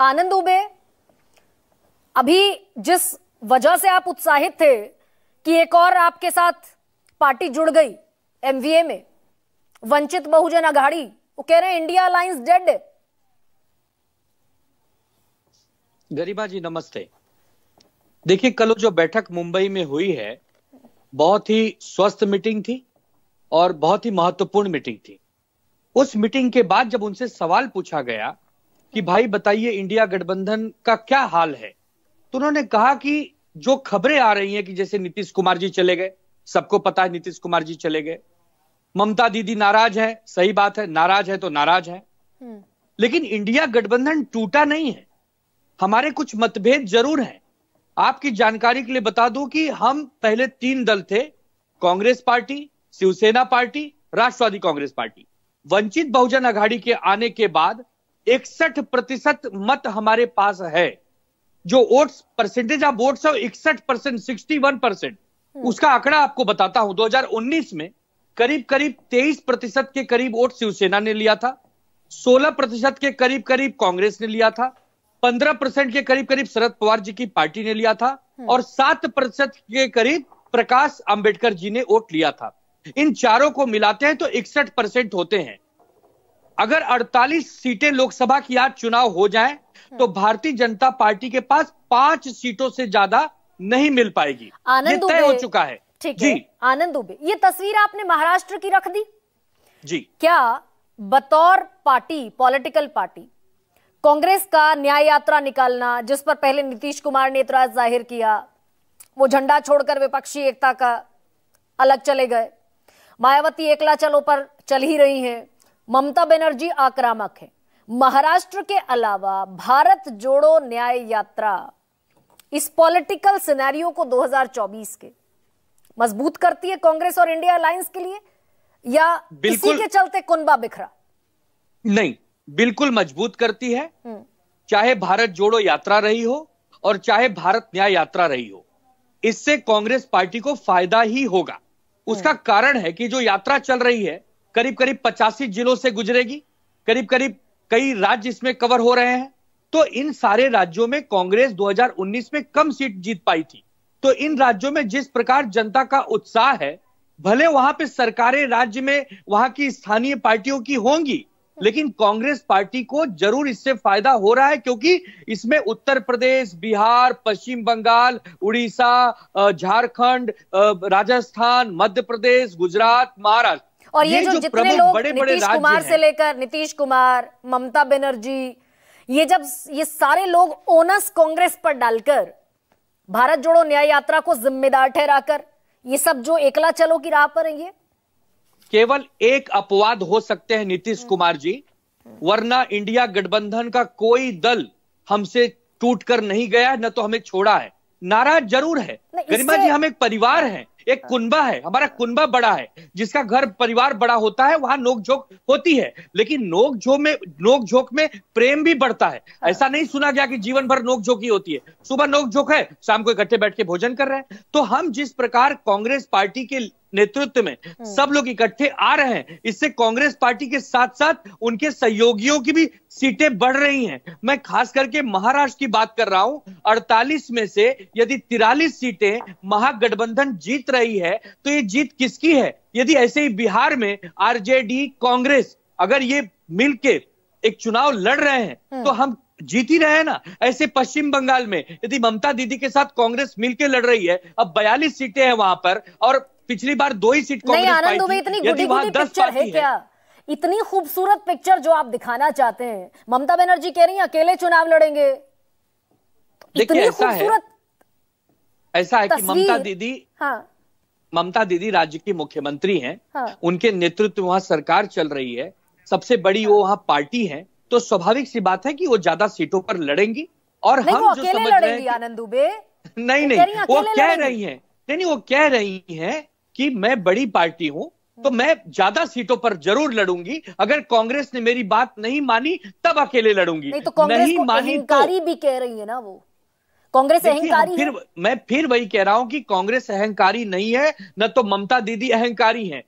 आनंद ube अभी जिस वजह से आप उत्साहित थे कि एक और आपके साथ पार्टी जुड़ गई एमवीए में वंचित बहुजन अघाड़ी वो कह रहे हैं इंडिया अलायंस डेड गरीबा जी नमस्ते देखिए कल जो बैठक मुंबई में हुई है बहुत ही स्वस्थ मीटिंग थी और बहुत ही महत्वपूर्ण मीटिंग थी उस मीटिंग के बाद जब उनसे सवाल पूछा गया कि भाई बताइए इंडिया गठबंधन का क्या हाल है तो उन्होंने कहा कि जो खबरें आ रही हैं कि जैसे नीतीश कुमार जी चले गए सबको पता है नीतीश कुमार जी चले गए ममता दीदी नाराज है सही बात है नाराज है तो नाराज है हम्म। लेकिन इंडिया गठबंधन टूटा नहीं है हमारे कुछ मतभेद जरूर हैं आपकी जानकारी के लिए बता दूं कि हम पहले तीन दल थे कांग्रेस पार्टी शिवसेना पार्टी राष्ट्रवादी कांग्रेस पार्टी वंचित बहुजन आघाड़ी के आने के बाद इकसठ प्रतिशत मत हमारे पास है जो वोट्स परसेंटेज ऑफ वोट्स है इकसठ percent sixty one percent hmm. उसका आंकड़ा आपको बताता हूं 2019 में करीब करीब 23 प्रतिशत के करीब वोट शिवसेना ने लिया था 16 प्रतिशत के करीब करीब कांग्रेस ने लिया था 15 परसेंट के करीब करीब शरद पवार जी की पार्टी ने लिया था हम्म। और 7 प्रतिशत के करीब प्रकाश अंबेडकर जी ने वोट लिया था इन चारों को मिलाते हैं तो इकसठ परसेंट होते हैं अगर 48 सीटें लोकसभा की आज चुनाव हो जाए तो हम्म। भारतीय जनता पार्टी के पास पांच सीटों से ज्यादा नहीं मिल पाएगी ये तय हो चुका है ठीक है आनंद दुबे ये तस्वीर आपने महाराष्ट्र की रख दी जी क्या बतौर पार्टी पॉलिटिकल पार्टी कांग्रेस का न्याय यात्रा निकालना जिस पर पहले नीतीश कुमार ने इतराज जाहिर किया वो झंडा छोड़कर विपक्षी एकता का अलग चले गए मायावती एकला चलो पर चल ही रही हैं ममता बनर्जी आक्रामक है महाराष्ट्र के अलावा भारत जोड़ो न्याय यात्रा इस पॉलिटिकल सिनेरियो को 2024 के मजबूत करती है कांग्रेस और इंडिया अलायंस के लिए या इसी के चलते कुंबा बिखरा नहीं बिल्कुल मजबूत करती है हम्म। चाहे भारत जोड़ो यात्रा रही हो और चाहे भारत न्याय यात्रा रही हो इससे कांग्रेस पार्टी को फायदा ही होगा उसका हम्म। कारण है कि जो यात्रा चल रही है करीब करीब पचासी जिलों से गुजरेगी करीब करीब कई राज्य इसमें कवर हो रहे हैं तो इन सारे राज्यों में कांग्रेस 2019 में कम सीट जीत पाई थी तो इन राज्यों में जिस प्रकार जनता का उत्साह है भले वहां पे सरकारें राज्य में वहां की स्थानीय पार्टियों की होंगी लेकिन कांग्रेस पार्टी को जरूर इससे फायदा हो रहा है क्योंकि इसमें उत्तर प्रदेश बिहार पश्चिम बंगाल उड़ीसा झारखंड राजस्थान मध्य प्रदेश गुजरात महाराष्ट्र और ये, ये जो, जो जितने लोग नीतीश कुमार से लेकर नीतीश कुमार ममता बनर्जी ये जब ये सारे लोग ओनस कांग्रेस पर डालकर भारत जोड़ो न्याय यात्रा को जिम्मेदार ठहराकर ये सब जो एकला चलो की राह पर है ये केवल एक अपवाद हो सकते हैं नीतीश हम्म। कुमार जी वरना इंडिया गठबंधन का कोई दल हमसे टूटकर नहीं गया न तो हमें छोड़ा है नाराज जरूर है गरिमा जी हम एक परिवार हैं एक कुनबा है हमारा कुनबा बड़ा है जिसका घर परिवार बड़ा होता है वहां नोकझोंक होती है लेकिन नोकझोंक में नोकझोंक में प्रेम भी बढ़ता है हाँ। ऐसा नहीं सुना गया कि जीवन भर नोकझोंक ही होती है सुबह नोकझोंक है शाम को इकट्ठे बैठ के भोजन कर रहे हैं तो हम जिस प्रकार कांग्रेस पार्टी के नेतृत्व में हम्म। सब लोग इकट्ठे आ रहे हैं इससे कांग्रेस पार्टी के साथ साथ उनके सहयोगियों की भी सीटें बढ़ रही हैं मैं खास करके महाराष्ट्र की बात कर रहा हूं 48 में से यदि तिरालीस सीटें महागठबंधन जीत रही है तो ये जीत किसकी है यदि ऐसे ही बिहार में आरजेडी कांग्रेस अगर ये मिलके एक चुनाव लड़ रहे हैं हम्म। तो हम जीत ही रहे हैं ना ऐसे पश्चिम बंगाल में यदि ममता दीदी के साथ कांग्रेस मिलकर लड़ रही है अब बयालीस सीटें हैं वहां पर और पिछली बार दो ही सीट आनंद इतनी गुडी गुडी पिक्चर है क्या इतनी खूबसूरत पिक्चर जो आप दिखाना चाहते हैं ममता बनर्जी कह रही है अकेले चुनाव लड़ेंगे ऐसा है ऐसा है कि ममता दीदी हाँ ममता दीदी राज्य की मुख्यमंत्री हैं हाँ। उनके नेतृत्व वहां सरकार चल रही है सबसे बड़ी हाँ। वो वहां पार्टी है तो स्वाभाविक सी बात है कि वो ज्यादा सीटों पर लड़ेंगी और हम जो समझ रहे हैं आनंद दुबे नहीं नहीं वो कह रही है नहीं नहीं वो कह रही है कि मैं बड़ी पार्टी हूं तो मैं ज्यादा सीटों पर जरूर लड़ूंगी अगर कांग्रेस ने मेरी बात नहीं मानी तब अकेले लड़ूंगी नहीं, तो कांग्रेस नहीं को मानी तो भी कह रही है ना वो कांग्रेस अहंकारी फिर है? मैं फिर वही कह रहा हूं कि कांग्रेस अहंकारी नहीं है न तो ममता दीदी अहंकारी है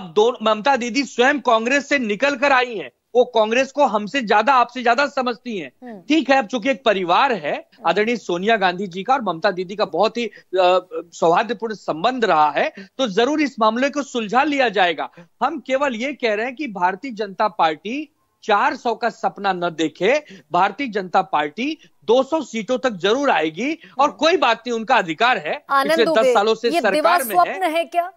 अब दो ममता दीदी स्वयं कांग्रेस से निकल कर आई है वो कांग्रेस को हमसे ज्यादा आपसे ज्यादा समझती हैं हम्म। ठीक है अब चूंकि एक परिवार है हम्म। आदरणीय सोनिया गांधी जी का और ममता दीदी का बहुत ही सौहार्दपूर्ण संबंध रहा है तो जरूर इस मामले को सुलझा लिया जाएगा हम केवल ये कह रहे हैं कि भारतीय जनता पार्टी 400 का सपना न देखे भारतीय जनता पार्टी 200 सीटों तक जरूर आएगी और हम्म। कोई बात नहीं उनका अधिकार है पिछले दस सालों से सरकार में है, है क्या